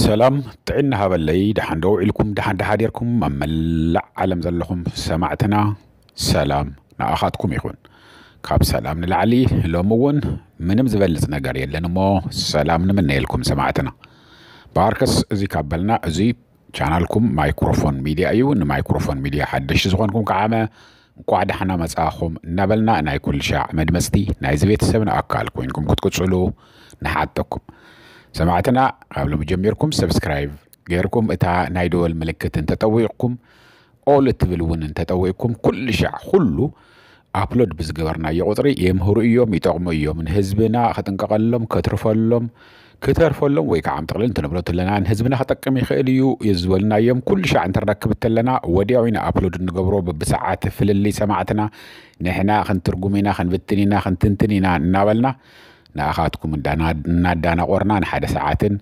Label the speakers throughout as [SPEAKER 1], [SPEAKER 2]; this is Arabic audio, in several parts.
[SPEAKER 1] ሰላም ጥዕና ሃበለይ ድሓን ዶ ውዒልኩም ድሓን ድሓዲርኩም ኣብ መላእ ዓለም ዘለኹም ሰማዕትና ሰላም ንኣኻትኩም ይኹን ካብ ሰላም ንላዕሊ ሎሚ እውን ምንም ዝበልፅ ነገር የለን እሞ ሰላም ንምነየልኩም ሰማዕትና ብሃርከስ እዚ ካብ በልና እዚ ቻናልኩም ማይክሮፎን ሚድያ እዩ ንማይክሮፎን ሚድያ ሓደሽቲ ዝኾንኩም ከዓመ እንኳዕ ድሓና መፃእኹም እናበልና ናይ ኩልሻዕ መድመፅቲ ናይዚ ቤተሰብ ንኣካል ኮይንኩም ክትቅፅሉ ንሓጠኩም ሰማዕትና ካብ ሎሚ ጀሚርኩም ሰብስክራይብ ገይርኩም እታ ናይ ደወል ምልክት እንተጠዊቕኩም ኦል እትብል እውን እንተጠዊቕኩም ኩሉ ሻዕ ኩሉ ኣፕሎድ ብዝገበርናዮ ቁፅሪ የምህሩ እዮም ይጠቕሙ እዮም ንህዝብና ክጥንቀቐሎም ከትርፈሎም ክተርፈሎም ወይ ከዓ ምጥቕልል እንትንብሎ ለና ንህዝብና ክጠቅም ይኽእል እዩ ዝበልናዮም ኩሉ ሻዕ እንትረክብ እተለና ወዲያው ኢና ኣፕሎድ እንገብሮ ብብሰዓት ፍልሊ ሰማዕትና ንሕና ክንትርጉም ኢና ክንብትን ኢና ክንትንትን ኢና እናበልና ንኣኻትኩምን እናዳናቆርና ንሓደ ሰዓትን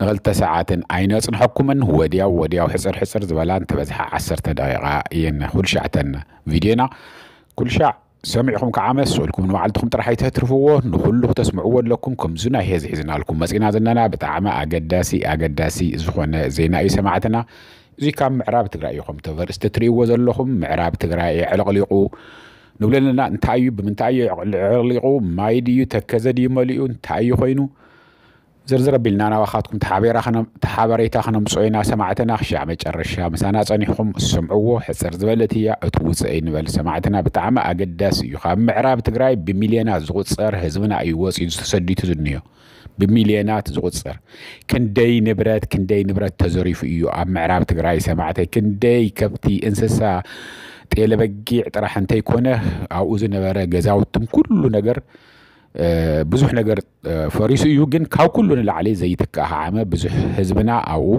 [SPEAKER 1] ንክልተ ሰዓትን ኣይነፅንሐኩምን ወድያው ወድያው ሕፅር ሕፅር ዝበላ እንተበዝሓ ዓሰርተ ደቂቃ እየን ኩልሻዕተን ቪድዮና ኩልሻዕ ሰሚዕኹም ከዓ መሰልኩም ንባዕልትኩም ጥራሕ ኣይተትርፍዎ ንኩሉ ክተስምዕዎ ኣለኩም ከምዚ ናይ ሄዝ ሒዝናልኩም መፂና ዘለና ብጣዕሚ ኣገዳሲ ኣገዳሲ ዝኾነ ዜና እዩ ሰማዕትና እዚ ካብ ምዕራብ ትግራይ እዩ ከምቲ በርእስቲ ትርእይዎ ዘለኹም ምዕራብ ትግራይ ዕለቕሊቑ نولنا نتعيو بمنتعيو العرليقو ما يديو تكزا ديو ماليو نتعيو خينو زرزر بلنا نواخاتكم تحابير اخنا تحابري تاخنا مسوينا سماعتنا خشي عميج الرشا مسانا صانيخم السمعوو حسر زبالتيا اتوز اين بل سماعتنا بتعاما اقداس يخا معراب تقراي بميليانا زغوط صار هزمنا ايواز يتسدي تزنيو بمليونات زغوط صار كن داي نبرات كن داي نبرات تزوري في ايو معراب تقراي سماعتي كن داي كبتي انسسا ጤለበጊዕ ጥራሕ እንተይኮነ ኣብኡ ዝነበረ ገዛውትን ኩሉ ነገር ብዙሕ ነገር ፈሪሱ እዩ ግን ካብ ኩሉ ንላዕሊ ዘይትከኣኸዓመ ብዙሕ ህዝብና ኣብኡ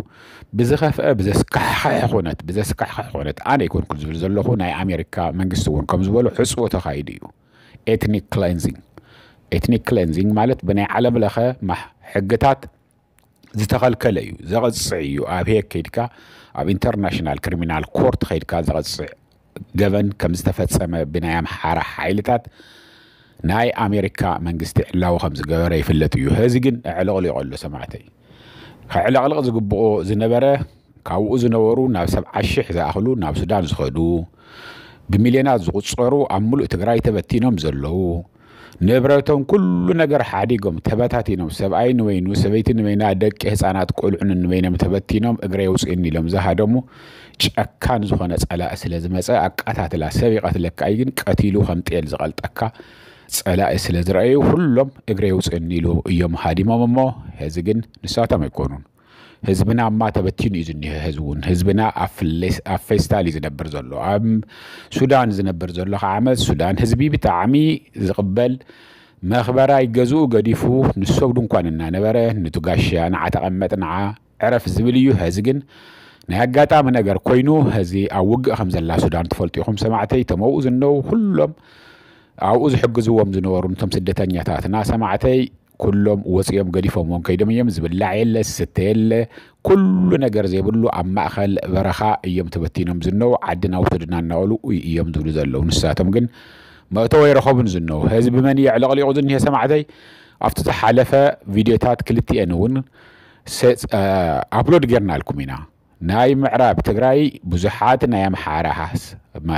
[SPEAKER 1] ብዝኸፍአ ብዘስካሕክሕ ኩነት ብዘስካሕክሕ ኩነት ኣነ ይኮንኩን ዝብል ዘለኹ ናይ ኣሜሪካ መንግስቲ እውን ከም ዝበሉ ሕፅቦ ተኻይዱ እዩ ኤትኒክ ክለንዚንግ ኤትኒክ ክለንዚንግ ማለት ብናይ ዓለም ለኸ ሕግታት ዝተኸልከለ እዩ ዘቐፅዕ እዩ ኣብ ሄግ ከይድካ ኣብ ኢንተርናሽናል ክሪሚናል ኮርት ከይድካ ዘቐፅዕ ገበን ከም ዝተፈፀመ ብናይ ኣምሓራ ሓይልታት ናይ ኣሜሪካ መንግስቲ ዕላዊ ከም ዝገበረ ይፍለጥ እዩ ሕዚ ግን ኣዕለቕሊቑ ኣሎ ሰማዕተይ ክዕለቕልቕ ዝግብኦ ዝነበረ ካብኡ ዝነበሩ ናብ 7 ሽሕ ዝኣኽሉ ናብ ሱዳን ዝኸዱ ብሚልዮናት ዝቁፀሩ ኣብ ሙሉእ ትግራይ ተበቲኖም ዘለዉ ንብረቶም ኩሉ ነገር ሓዲጎም ተበታቲኖም ሰብኣይ ንበይኑ ሰበይቲ ንበይና ደቂ ህፃናት ቆልዑን ንበይኖም ተበቲኖም እግረ የውፅእኒ ኢሎም ዝሃደሙ ጨካን ዝኾነ ፀላኢ ስለ ዝመፀ ኣቃታትላ ሰብ ሰቢቐትለካ እዩ ግን ቀቲሉ ከም ጤል ዝቐልጠካ ፀላኢ ስለ ዝረአዩ ኩሎም እግረ የውፅእኒ ኢሉ እዮም ሃዲሞም እሞ ሕዚ ግን ንሳቶም ኣይኮኑን ህዝብና ማ ተበቲኑ እዩ ዝኒሀ ህዝቡን ህዝብና ኣብ ፌስታል እዩ ዝነብር ዘሎ ኣብ ሱዳን ዝነብር ዘሎ ከዓ ዓመት ሱዳን ህዝቢ ብጣዕሚ ዝቕበል መኽበራይ ገዝኡ ገዲፉ ንሶብ ድንኳን እናነበረ ንቱ ጋሻ ንዓ ተቐመጥ ንዓ ዕረፍ ዝብል እዩ ሕዚ ግን ናይ ኣጋጣሚ ነገር ኮይኑ ሕዚ ኣብ ውግእ ከም ዘላ ሱዳን ትፈልጡ ኢኹም ሰማዕተይ ተመብኡ ዝነው ኩሎም ኣብኡ ዝሕግዝዎም ዝነበሩ ነቶም ስደተኛታትና ሰማዕተይ كلهم وسيم قديفهم وكيدم يمز باللعيل ستيلة كل نجار زي بلو عم أخل برخاء يوم تبتينهم زنو عدنا وتدنا نقولو يوم دول زلو نساتهم جن ما توي يرخبن زنو هذا بمن يعلق لي عودن هي سمع ذي أفتت حلفة فيديوهات كلتي أنون أبلود آه، جرنا لكم هنا ناي معراب تقرأي بزحات ناي محارة حاس ما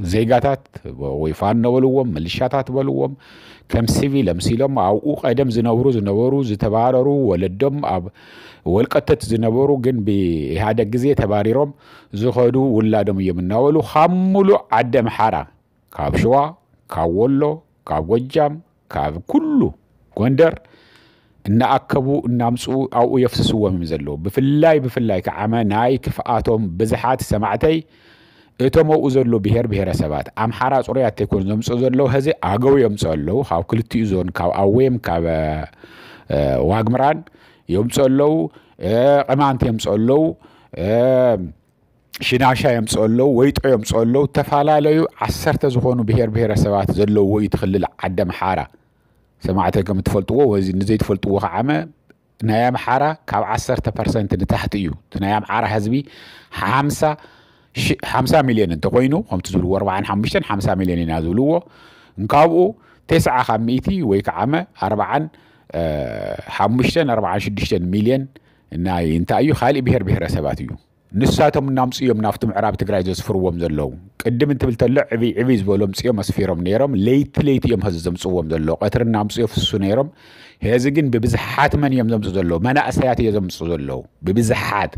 [SPEAKER 1] زيقاتات ويفان نولوهم ملشاتات ولوهم ከም ሲቪል ኣምሲሎም ኣብኡ ቀደም ዝነብሩ ዝነበሩ ዝተባረሩ ወለዶም ኣብ ወልቀተት ዝነበሩ ግን ብኢህደግ ግዜ ተባሪሮም ዝኸዱ ውላዶም እዮም እናበሉ ካብ ሙሉእ ዓዲ ኣምሓራ ካብ ሽዋ ካብ ወሎ ካብ ጎጃም ካብ ኩሉ ጎንደር እናኣከቡ እናምፅኡ ኣብኡ የፍስስዎም እዮም ዘለዉ ብፍላይ ብፍላይ ከዓ ናይ ክፍኣቶም ብዙሓት ሰማዕተይ اتوم اوزلو بهر بهر سبات ام حرا صوري اتكون زم صوزلو هزي اغو يم صولو هاو كلتي زون كاو اويم كاو واغمران يم صولو قمانت يم صولو شناشا يم صولو ويت يم صولو تفالا ليو عسرت زخونو بهر بهر سبات زلو ويت خلل عدم حارة سمعتكم تفلتوه وزي نزيد تفلتوه عامة نيام حارة كاو عسرت برسنت نتحت ايو نيام حارة هزبي حامسة حمسة مليون انت قوينو خمت زولو واربعان حمشتن حمسة مليون انا زولو نقابو تسعة خميتي ويك عامة اربعان اه حمشتن اربعان شدشتن مليون انا انت ايو خالي بهر بهر سباتيو نساتهم نام سيوم نافتم عرب تقرأ جزء فرو ومن اللو قدم انت بالتلع عبي عبيز بولم سيوم اسفيرهم نيرم ليت ليت يوم هزم سو ومن اللو قتر نام سيوم في السنيرم هزقين ببزحات من يوم زم منا اسياتي يوم زم ببزحات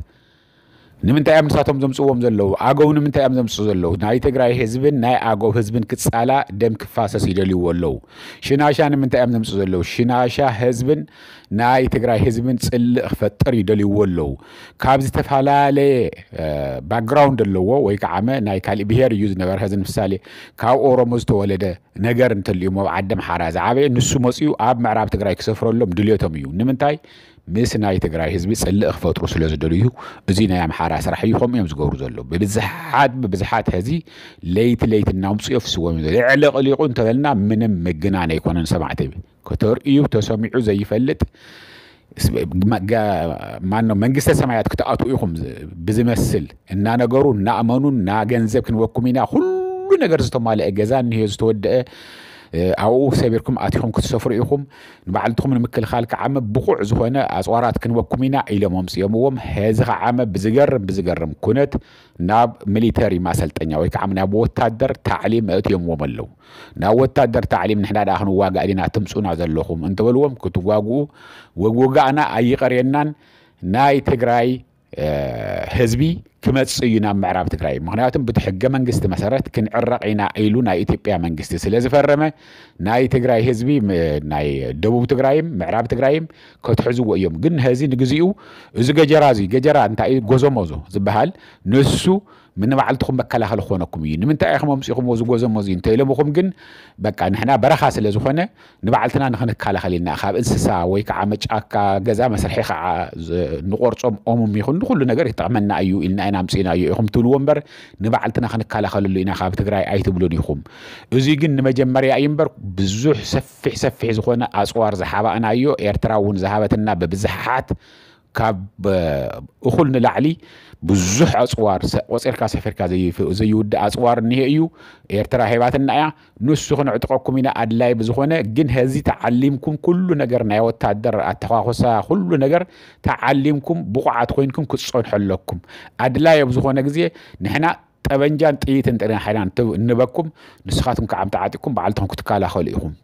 [SPEAKER 1] ንምንታይ እዮም ንሳቶም ዘምፅዎም ዘለዉ ኣገው ንምንታይ እዮም ዘምፅኡ ዘለዉ ናይ ትግራይ ህዝብን ናይ ኣገው ህዝብን ክፃላ ደም ክፋሰስ ይደልይዎ ኣለዉ ሽናሻ ንምንታይ እዮም ዘምፅኡ ዘለዉ ሽናሻ ህዝብን ናይ ትግራይ ህዝብን ፅልእ ክፈጥር ይደልይዎ ኣለዉ ካብ ዝተፈላለየ ባክግራውንድ ኣለዎ ወይ ከዓመ ናይ ካሊእ ብሄር እዩ ዝነበረ ሕዚ ንምሳሌ ካብ ኦሮሞ ዝተወለደ ነገር እንተልዩ ኣብ ዓደም ሓራ ዝዓበየ ንሱ መፅኡ ኣብ ምዕራብ ትግራይ ክሰፍረሎም ድልዮቶም እዩ ንምንታይ مس نای تگرای حزبی سلخ فوت روسیل از دلیو ازی نیام حراس رحیی خم یم زگور زلو به بزحات به بزحات هزی لیت لیت نام صیف سوامی دل علاق لیقون تلنا من مگنا نیکون انسام عتیب کتر ایو تسامی عزی فلت مگا منو منگسته سمعت کت آت بزمسل نانا گرو نامانو ناگن زب کن و خل نگرز تو اجازان نیز تو ኣብኡ ሰቢርኩም ኣትኹም ክትሰፍሩ ኢኹም ንባዕልትኹም ንምክልኻል ከዓመ ብቑዕ ዝኾነ ኣፅዋራት ክንበኩም ኢና ኢሎሞም ፅዮምዎም ሕዚ ከዓመ ብዝገርም ብዝገርም ኩነት ናብ ሚሊተሪ ማሰልጠኛ ወይ ከዓ ናብ ወታደር ታዕሊም ኣእትዮምዎም ኣለው ናብ ወታደር ታዕሊም ንሕና ድኣ ክንዋጋእ ድና ትምፁና ዘለኹም እንትበልዎም ክትዋግኡ ወግውጋእና ኣይቀርየናን ናይ ትግራይ ህዝቢ ክመፅ እዩ ናብ ምዕራብ ትግራይ ምክንያቱም ብቲ መንግስቲ መሰረት ክንዕረቕ ኢና ኢሉ ናይ ኢትዮጵያ መንግስቲ ስለ ዝፈረመ ናይ ትግራይ ህዝቢ ናይ ደቡብ ትግራይም ምዕራብ ትግራይም ከትሕዝዎ እዮም ግን ህዚ ንግዚኡ እዚ ገጀራ እዚ ገጀራ እንታይ እዩ ጎዞሞ ዝበሃል ንሱ ምንባዓልትኹም መከላኸሊ ክኾነኩም እዩ ንምንታይ ኢኹም ኣምፅኹም ዝጎዞምዎ እዩ እንተኢሎምኹም ግን በቃ ንሕና በረኻ ስለ ዝኾነ ንባዓልትና ንክንከላኸል ኢልና ካብ እንስሳ ወይ ከዓ መጫካ ገዛ መስርሒ ከዓ ንቆርፆም ኦሙም ይኹን ንኩሉ ነገር ይጠቕመና እዩ ኢልና ኢና ኣምፅኢና እዩ ኢኹም ትብልዎ እምበር ንባዓልትና ክንከላኸለሉ ኢና ካብ ትግራይ ኣይትብሉን ኢኹም እዚ ግን ንመጀመርያ እዩ እምበር ብዙሕ ሰፊሕ ሰፊሕ ዝኾነ ኣፅዋር ዝሓባእና እዩ ኤርትራ እውን ዝሃበትና ብብዝሓሓት كاب أخول نلعلي بزح أصوار وصير كاس حفر كاز يف زيود أصوار نهيو إرترا هيبات النايا نسخن عتقكم إن أدلاي بزخنة جن هذي تعلمكم كل نجر نايو تقدر التواخسا كل نجر تعلمكم بقعة قينكم كتصون حلكم أدلاي بزخنة جزية نحنا تبنجان تيتن ترين حيران تب نبكم نسخاتكم كعم تعاتكم بعلتهم كتكالا خليهم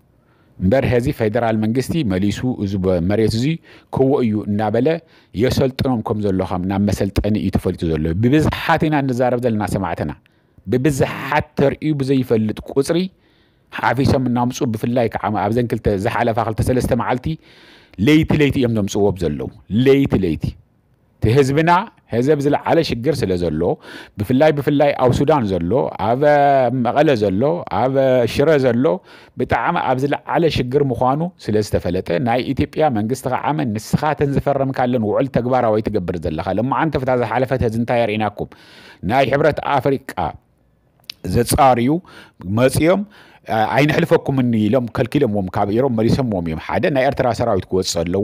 [SPEAKER 1] እምበር ሕዚ ፌደራል መንግስቲ መሊሱ እዚ መሬት እዚ ክዎ እዩ እናበለ የሰልጥኖም ከም ዘሎ ከም ናብ መሰልጠኒ እዩ ተፈሊጡ ዘሎ ብብዝሓት ኢና እንዛረብ ዘለና ሰማዕትና ብብዝሓት ተርእዩ ብዘይፈልጥ ቁፅሪ ሓፊሶም እናምፁ ብፍላይ ከዓ ኣብዘን ክልተ ዝሓለፋ ክልተ ሰለስተ መዓልቲ ለይቲ ለይቲ እዮም ዘምፅዎም ዘለዉ ለይቲ ለይቲ እቲ ህዝብና ህዝብ ዝለዓለ ሽግር ስለ ዘሎ ብፍላይ ብፍላይ ኣብ ሱዳን ዘሎ ኣብ መቐለ ዘሎ ኣብ ሽረ ዘሎ ብጣዕሚ ኣብ ዝለዓለ ሽግር ምዃኑ ስለ ዝተፈለጠ ናይ ኢትዮጵያ መንግስቲ ከዓ ንስኻ ተን ዝፈረምካለን ውዕል ተግባራዊ ትገብር ዘለካ ለማዓንተ ፍታ ዝሓለፈት ህዝ እንታይ የርእናኩም ናይ ሕብረት ኣፍሪቃ ዘፃርዩ መፅኦም ኣይንሕልፈኩምን ኢሎም ከልኪሎምዎም ካብ ኢሮም መሊሶምዎም እዮም ሓደ ናይ ኤርትራ ሰራዊት ክወፅእ ኣለዎ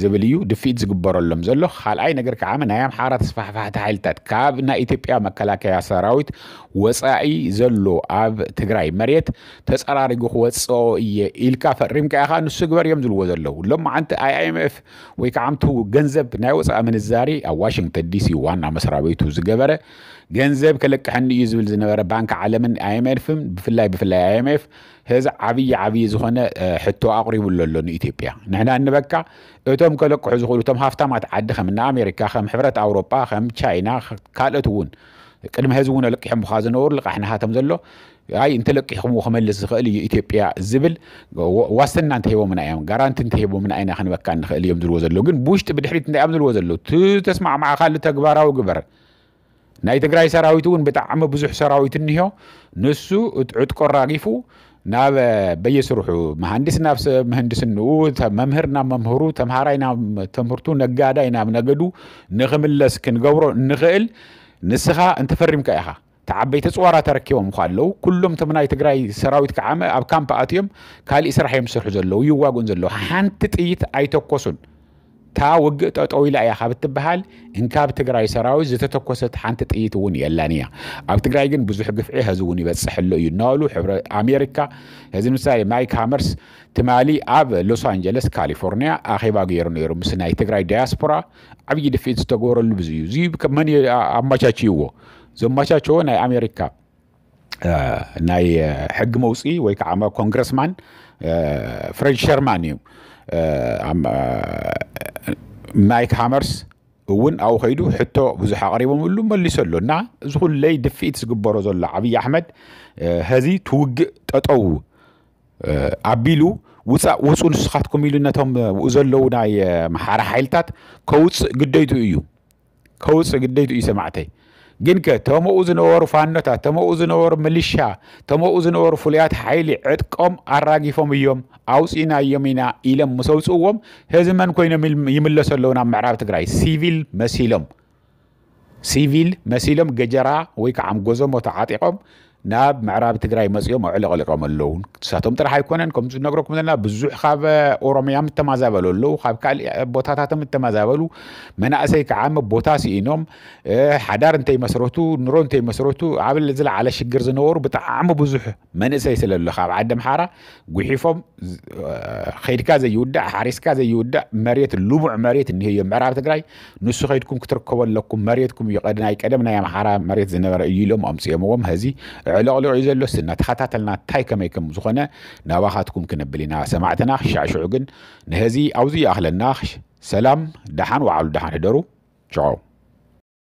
[SPEAKER 1] ዘበልዩ ድፍኢት ዝግበረሎም ዘሎ ካልኣይ ነገር ከዓ ናይ ኣምሓራ ተስፋሕፋሕቲ ሓይልታት ካብ ናይ ኢትዮጵያ መከላከያ ሰራዊት ወፃኢ ዘሎ ኣብ ትግራይ መሬት ተፀራሪጉ ክወፅኦ እየ ኢልካ ፈሪምካ ኢኻ ንሱ ግበር እዮም ዝልዎ ዘለዉ ሎመዓንቲ ኣይኣይምኤፍ ወይ ከዓ ምቲ ገንዘብ ናይ ወፃኢ ምንዛሪ ኣብ ዋሽንግተን ዲሲ ዋና መስሪያ ቤቱ ዝገበረ ገንዘብ ከለቅሐኒ እዩ ዝብል ዝነበረ ባንኪ ዓለምን ኣይምኤፍን ብፍላይ ብፍላይ ኣይምኤፍ ሕዚ ዓብዪ ዓብዪ ዝኮነ ሕቶ ኣቕሪቡሉ ኣሎ ንኢትዮጵያ ንሕና እንበካ እቶም ከለቅሑ ዝኽእሉ እቶም ሃፍታማት ዓዲ ከም ንኣሜሪካ ከም ሕብረት ኣውሮጳ ከም ቻይና ካልኦት እውን ቅድሚ ሕዚ እውን ለቂሖም ካ ዝነበሩ ልቃሕናሃቶም ዘሎ ኣይ እንተለቂሕኩም ክመልስ ዝኽእል እዩ ኢትዮጵያ ዝብል ዋስትና እንተሂቦምና እዮም ጋራንቲ እንተሂቦምና ኢና ክንበካ ንኽእል እዮም ዝልዎ ዘሎ ግን ብውሽጢ ብድሕሪት እንታይ እዮም ዝልዎ ዘሎ ትተስማዕማዕ ካልእ ተግባራዊ ግበር ናይ ትግራይ ሰራዊት እውን ብጣዕሚ ብዙሕ ሰራዊት እኒሆ ንሱ ዕጥቆ ራጊፉ ናብ በየስርሑ መሃንዲስ ናብ ንኡ መምህር ናብ መምህሩ ተምሃራይ ናብ ተምህርቱ ነጋዳይ ናብ ነገዱ ንክምለስ ክንገብሮ ንኽእል ንስኻ እንተፈሪምካ ኢኻ ተዓበይቲ ፅዋራ ተረኪቦም እኳ ኣለው ኩሎም ቶም ናይ ትግራይ ሰራዊት ከዓመ ኣብ ካምፕ ኣትዮም ካሊእ ስራሕ እዮም ዝሰርሑ ዘለው ይዋግኡን ዘለው ሓንቲ ጥይት ኣይተኮሱን እታ ውግእ ጠጠው ኢላ እያ ካብ እትበሃል እንካብ ትግራይ ሰራዊት ዝተተኮሰት ሓንቲ ጥይት እውን የለን እያ ኣብ ትግራይ ግን ብዙሕ ግፍዒ ህዚ እውን ይበፅሕ ኣሎ እዩ እናበሉ ሕብረ ኣሜሪካ ህዚ ምሳሌ ማይክ ሃመርስ ትማሊ ኣብ ሎስ ኣንጀለስ ካሊፎርኒያ ኣኼባ ገይሩ ነይሩ ምስ ናይ ትግራይ ዳያስፖራ ዓብዪ ድፊኢት ዝተገበረሉ ብዙ እዩ እዚ መን ኣመቻችይዎ ዘመቻቸዎ ናይ ኣሜሪካ ናይ ሕጊ መውፅኢ ወይ ከዓ ኮንግረስማን ፍሬድ ሸርማን እዩ ማይክ ሃመርስ እውን ኣብኡ ከይዱ ሕቶ ብዙሕ ሉ መሊሱ ኣሎ እና እዚ ኩለይ ድፊኢት ዝግበሮ ዘሎ ዓብዪ ኣሕመድ ህዚ ትውግእ ጠጠው ኣቢሉ ውፃእ ውፁ ንስኻትኩም ኢሉ ነቶም ብኡ ዘለው ናይ መሓራ ሓይልታት ከውፅእ ግደይቱ እዩ ከውፅእ ግደይቱ እዩ ሰማዕተይ ግን ከ ተምኡ ዝነበሩ ፋኖታት ተምኡ ዝነበሩ ምልሻ ተምኡ ዝነበሩ ፍሉያት ሓይሊ ዕጥቆም ኣራጊፎም እዮም እዮም ኢና ኢሎም ምስ ኣውፅእዎም መን ኮይኖም ይምለሱ ኣለዉ ናብ ምዕራብ ትግራይ ሲቪል መሲሎም ሲቪል መሲሎም ገጀራ ወይ ከዓ ጎዘሞ ተዓጢቆም ناب معراب تقرأي مسيو ما علق لك عمل لون ساتهم ترى هاي كونن كم تنقركم لنا بزوج خاب أوراميام التمازا بلو لو خاب كال بوتات هاتم التمازا من أسيك عام بوتاسي إنهم حدار انتي مسروتو نرون انتي مسروتو عابل لزل على شجر زنور بتعام بزوج من أسي سل الله خاب عدم حارة قحيفهم خيرك هذا يودع حارسك هذا يودع مريت اللبع مريت إن هي معراب تقرأي نسخة خيركم كتركوا لكم مريتكم يقدناي كدمنا يا حارة مريت زنور يلوم أمسيهم وهم هذي علاقلو عزلو سنة تخطاتلنا تايكا ميكم زخنا نواخاتكم كنبلينا سمعتنا شعشوغن نهزي أوزي أخلا ناخش سلام دحان وعلو دحان هدرو تشاو